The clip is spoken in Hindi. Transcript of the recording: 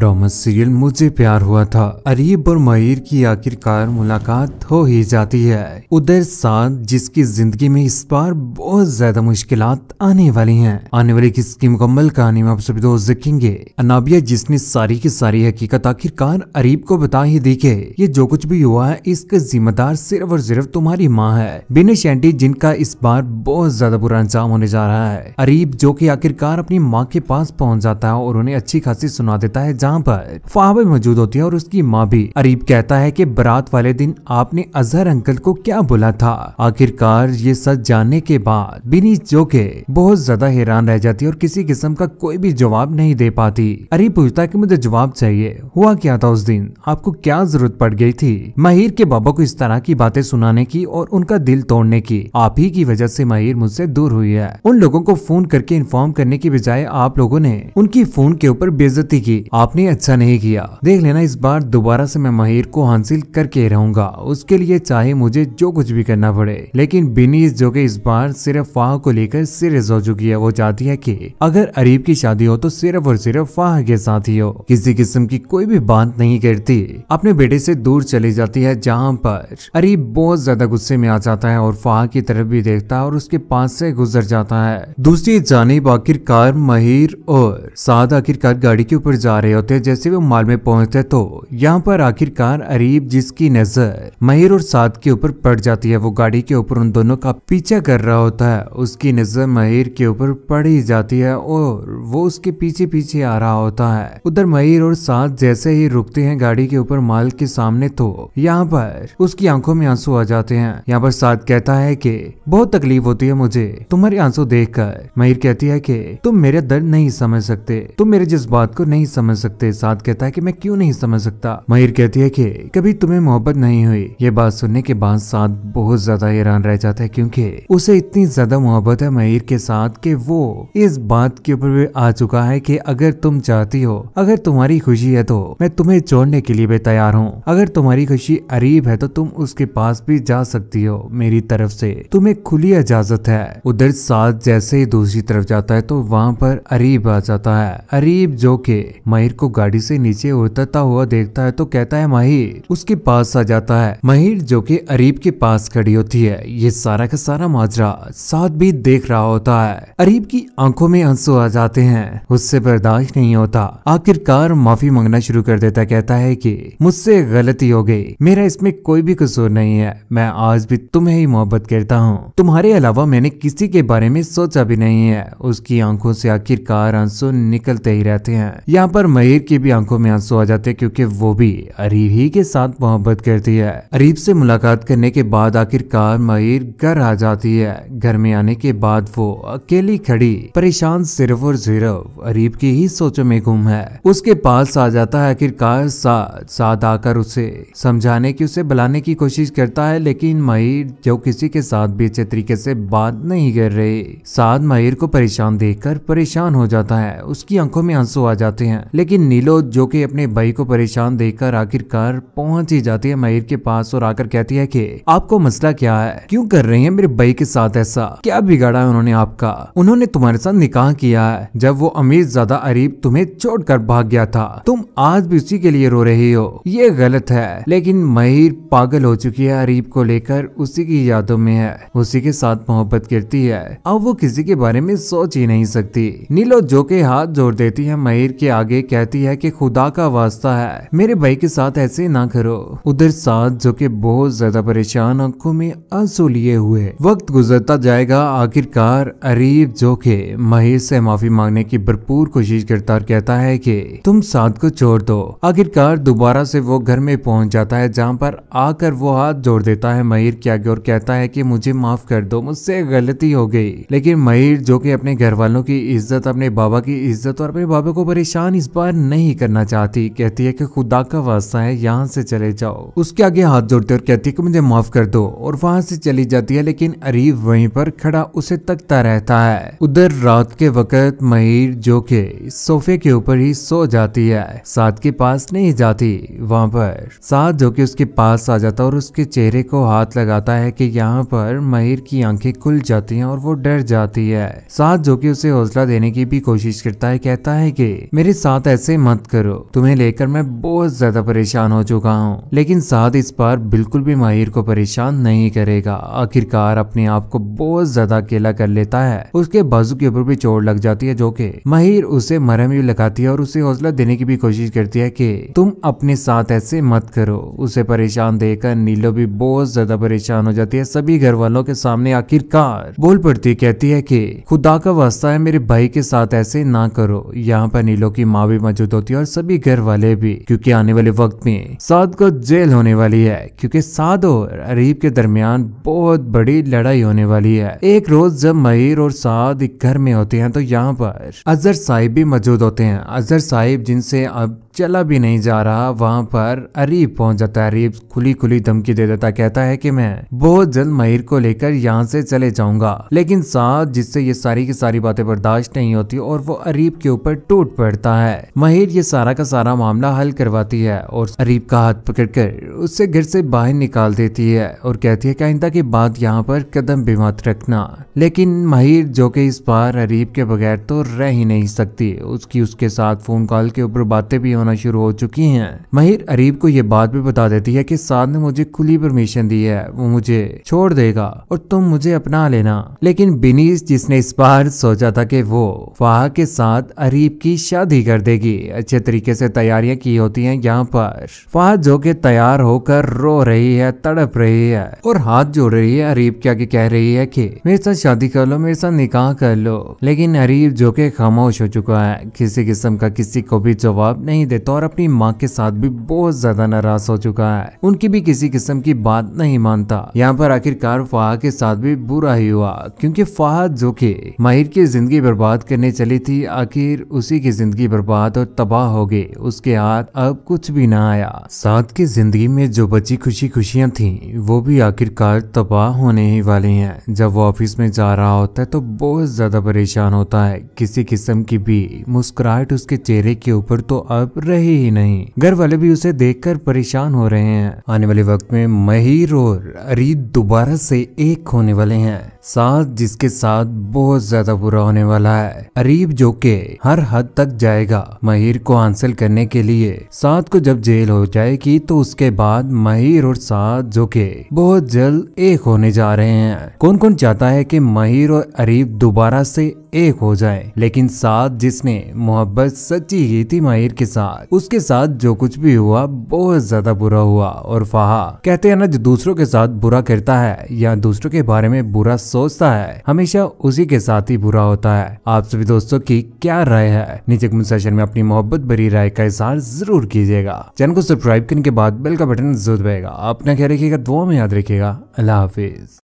डोमस सीरियल मुझे प्यार हुआ था अरीब और मयूर की आखिरकार मुलाकात हो ही जाती है उधर साथ जिसकी जिंदगी में इस बार बहुत ज्यादा मुश्किल आने वाली हैं आने वाली किसकी मुकम्मल कहानी में आप सभी दोस्त देखेंगे अनाबिया जिसने सारी की सारी हकीकत आखिरकार अरीब को बता ही दी के ये जो कुछ भी हुआ है इसका जिम्मेदार सिर्फ और सिर्फ तुम्हारी माँ है बिना शेंटी जिनका इस बार बहुत ज्यादा बुरा अंजाम होने जा रहा है अरीब जो की आखिरकार अपनी माँ के पास पहुँच जाता है और उन्हें अच्छी खासी सुना देता है जहाँ पर फाहबे मौजूद होती है और उसकी माँ भी अरीब कहता है की बारात वाले दिन आपने अजहर अंकल को क्या बोला था आखिरकार ये सच जानने के बाद बिनी जो के बहुत ज्यादा हैरान रह जाती है और किसी किस्म का कोई भी जवाब नहीं दे पाती अरीब पूछता की मुझे जवाब चाहिए हुआ क्या था उस दिन आपको क्या जरूरत पड़ गई थी महिर के बाबा को इस तरह की बातें सुनाने की और उनका दिल तोड़ने की आप ही की वजह से महिर मुझसे दूर हुई है उन लोगों को फोन करके इन्फॉर्म करने के बजाय आप लोगों ने उनकी फोन के ऊपर बेजती की आप आपने अच्छा नहीं किया देख लेना इस बार दोबारा से मैं महिर को हासिल करके रहूंगा उसके लिए चाहे मुझे जो कुछ भी करना पड़े लेकिन बिनी जो कि इस बार सिर्फ फाह को लेकर सीरियस हो चुकी है वो चाहती है की अगर अरीब की शादी हो तो सिर्फ और सिर्फ फाह के साथ ही हो किसी किस्म की कोई भी बात नहीं करती अपने बेटे से दूर चली जाती है जहाँ पर अरीब बहुत ज्यादा गुस्से में आ जाता है और फाह की तरफ भी देखता है और उसके पास से गुजर जाता है दूसरी जानब आखिरकार महिर और साद आखिरकार गाड़ी के ऊपर जा रहे हो होते जैसे वो मॉल में पहुंचते तो यहाँ पर आखिरकार अरीब जिसकी नजर महिर और साद के ऊपर पड़ जाती है वो गाड़ी के ऊपर उन दोनों का पीछा कर रहा होता है उसकी नजर महिर के ऊपर पड़ ही जाती है और वो उसके पीछे पीछे आ रहा होता है उधर महिर और साद जैसे ही रुकते हैं गाड़ी के ऊपर माल के सामने तो यहाँ पर उसकी आंखों में आंसू आ जाते हैं यहाँ पर साद कहता है की बहुत तकलीफ होती है मुझे तुम्हारे आंसू कर महिर कहती है की तुम मेरा दर्द नहीं समझ सकते तुम मेरे जज्बात को नहीं समझ सकते सकते साथ कहता है कि मैं क्यों नहीं समझ सकता महिर कहती है कि कभी तुम्हें मोहब्बत नहीं हुई ये बात सुनने के बाद साथ बहुत ज्यादा हैरान रह जाता है क्योंकि उसे इतनी ज्यादा मोहब्बत है महिर के साथ कि वो इस बात के ऊपर भी आ चुका है कि अगर तुम चाहती हो अगर तुम्हारी खुशी है तो मैं तुम्हें छोड़ने के लिए भी तैयार हूँ अगर तुम्हारी खुशी अरीब है तो तुम उसके पास भी जा सकती हो मेरी तरफ से तुम्हें खुली इजाजत है उधर साथ जैसे ही दूसरी तरफ जाता है तो वहाँ पर अरीब आ जाता है अरीब जो के महिर को गाड़ी से नीचे उतरता हुआ देखता है तो कहता है माहिर उसके पास आ जाता है माहिर जो कि अरीब के पास खड़ी होती है ये सारा का सारा माजरा साथ भी देख रहा होता है अरीब की आंखों में आंसू आ जाते हैं उससे बर्दाश्त नहीं होता आखिरकार माफी मांगना शुरू कर देता कहता है की मुझसे गलती हो गई मेरा इसमें कोई भी कसूर नहीं है मैं आज भी तुम्हें ही मोहब्बत करता हूँ तुम्हारे अलावा मैंने किसी के बारे में सोचा भी नहीं है उसकी आंखों से आखिरकार आंसू निकलते ही रहते हैं यहाँ पर मयूर की भी आंखों में आंसू आ जाते हैं क्योंकि वो भी अरीब ही के साथ मोहब्बत करती है अरीब से मुलाकात करने के बाद आखिरकार मयूर घर आ जाती है घर में आने के बाद वो अकेली खड़ी परेशान सिर्फ और सिर्फ अरीब की ही सोचों में गुम है उसके पास आ जाता है आखिरकार साथ साथ आकर उसे समझाने की उसे बुलाने की कोशिश करता है लेकिन मयूर जो किसी के साथ भी अच्छे तरीके से बात नहीं कर रहे साथ मयूर को परेशान देख परेशान हो जाता है उसकी आंखों में आंसू आ जाते हैं लेकिन लेकिन नीलो जो कि अपने भाई को परेशान देखकर आखिरकार पहुंच ही जाती है मयूर के पास और आकर कहती है कि आपको मसला क्या है क्यों कर रहे हैं मेरे भाई के साथ ऐसा क्या बिगाड़ा है उन्होंने आपका उन्होंने तुम्हारे साथ निकाह किया है जब वो अमीर ज्यादा अरीब तुम्हें छोड़ कर भाग गया था तुम आज भी उसी के लिए रो रही हो ये गलत है लेकिन मयूर पागल हो चुकी है अरीब को लेकर उसी की यादों में है उसी के साथ मोहब्बत करती है अब वो किसी के बारे में सोच ही नहीं सकती नीलो जो के हाथ जोड़ देती है महिर के आगे कह कहती है कि खुदा का वास्ता है मेरे भाई के साथ ऐसे ना करो उधर साथ जो कि बहुत ज्यादा परेशान आंखों में आंसू लिए हुए वक्त गुजरता जाएगा आखिरकार अरीब जो के महेश से माफी मांगने की भरपूर कोशिश करता और कहता है कि तुम साथ को छोड़ दो आखिरकार दोबारा से वो घर में पहुंच जाता है जहाँ पर आकर वो हाथ जोड़ देता है महीर के आगे और कहता है की मुझे माफ कर दो मुझसे गलती हो गई लेकिन मयिर जो की अपने घर वालों की इज्जत अपने बाबा की इज्जत और अपने बाबा को परेशान इस बार इनकार नहीं करना चाहती कहती है कि खुदा का वास्ता है यहाँ से चले जाओ उसके आगे हाथ जोड़ते और कहती है कि मुझे माफ कर दो और वहाँ से चली जाती है लेकिन अरीब वहीं पर खड़ा उसे तकता रहता है उधर रात के वक्त महिर जो के सोफे के ऊपर ही सो जाती है साथ के पास नहीं जाती वहाँ पर साथ जो कि उसके पास आ जाता और उसके चेहरे को हाथ लगाता है की यहाँ पर महिर की आंखें खुल जाती है और वो डर जाती है साथ जो की उसे हौसला देने की भी कोशिश करता है कहता है की मेरे साथ ऐसा ऐसे मत करो तुम्हें लेकर मैं बहुत ज्यादा परेशान हो चुका हूँ लेकिन साथ इस बार बिल्कुल भी माहिर को परेशान नहीं करेगा आखिरकार अपने आप को बहुत ज्यादा अकेला कर लेता है उसके बाजू के ऊपर भी चोट लग जाती है जो कि माहिर उसे मरम भी लगाती है और उसे हौसला देने की भी कोशिश करती है की तुम अपने साथ ऐसे मत करो उसे परेशान देकर नीलो भी बहुत ज्यादा परेशान हो जाती है सभी घर वालों के सामने आखिरकार बोल पड़ती कहती है की खुदा का वास्ता है मेरे भाई के साथ ऐसे ना करो यहाँ पर नीलो की माँ भी मौजूद होती है और सभी घर वाले भी क्योंकि आने वाले वक्त में साध को जेल होने वाली है क्योंकि साध और अरीब के दरमियान बहुत बड़ी लड़ाई होने वाली है एक रोज जब महिर और साध एक घर में होते हैं तो यहाँ पर अजहर साहिब भी मौजूद होते हैं अजहर साहिब जिनसे अब चला भी नहीं जा रहा वहाँ पर अरीब पहुंच जाता है अरीब खुली खुली धमकी दे देता कहता है कि मैं बहुत जल्द महिर को लेकर यहाँ से चले जाऊंगा लेकिन साथ जिससे ये सारी की सारी बातें बर्दाश्त नहीं होती और वो अरीब के ऊपर टूट पड़ता है महिर ये सारा का सारा मामला हल करवाती है और अरीब का हाथ पकड़कर उससे घर से बाहर निकाल देती है और कहती है कि आइंदा की बात यहाँ पर कदम भी मत रखना लेकिन महिर जो कि इस बार अरीब के बगैर तो रह ही नहीं सकती उसकी उसके साथ फोन कॉल के ऊपर बातें भी होना शुरू हो चुकी है महिर अरीब को ये बात भी बता देती है की साध ने मुझे खुली परमिशन दी है वो मुझे छोड़ देगा और तुम मुझे अपना लेना लेकिन बिनीस जिसने इस बार सोचा था की वो फाह के साथ अरीब की शादी कर देगी अच्छे तरीके से तैयारियां की होती हैं यहाँ पर फाह जो के तैयार होकर रो रही है तड़प रही है और हाथ जोड़ रही है अरीब क्या के कह रही है कि मेरे साथ शादी कर लो मेरे साथ निकाह कर लो लेकिन अरीब जो के खामोश हो चुका है किसी किस्म का किसी को भी जवाब नहीं देता और अपनी माँ के साथ भी बहुत ज्यादा नाराज हो चुका है उनकी भी किसी किस्म की बात नहीं मानता यहाँ पर आखिरकार फाहा के साथ भी बुरा ही हुआ क्योंकि फाहा जो कि माहिर की जिंदगी बर्बाद करने चली थी आखिर उसी की जिंदगी बर्बाद और तबाह हो गई उसके हाथ अब कुछ भी ना आया साथ की जिंदगी में जो बची खुशी खुशियां थी वो भी आखिरकार तबाह होने ही वाली हैं जब वो ऑफिस में जा रहा होता है तो बहुत ज्यादा परेशान होता है किसी किस्म की भी मुस्कुराहट उसके चेहरे के ऊपर तो अब रहे ही नहीं घर वाले भी उसे देखकर परेशान हो रहे हैं आने वाले वक्त में महिर और अरी दोबारा से एक होने वाले हैं साथ जिसके साथ बहुत ज्यादा बुरा होने वाला है अरीब जो के हर हद तक जाएगा महिर को हासिल करने के लिए साथ को जब जेल हो जाएगी तो उसके बाद महिर और साथ जो के बहुत जल्द एक होने जा रहे हैं कौन कौन चाहता है कि महिर और अरीब दोबारा से एक हो जाए लेकिन साथ जिसने मोहब्बत सच्ची की थी माहिर के साथ उसके साथ जो कुछ भी हुआ बहुत ज्यादा बुरा हुआ और फाहा कहते हैं ना जो दूसरों के साथ बुरा करता है या दूसरों के बारे में बुरा सोचता है हमेशा उसी के साथ ही बुरा होता है आप सभी दोस्तों की क्या राय है नीचे कमेंट सेशन में अपनी मोहब्बत भरी राय का इजहार जरूर कीजिएगा चैनल को सब्सक्राइब करने के बाद बेल का बटन जरूर दबाएगा अपना ख्याल रखिएगा दुआ में याद रखिएगा अल्लाह हाफिज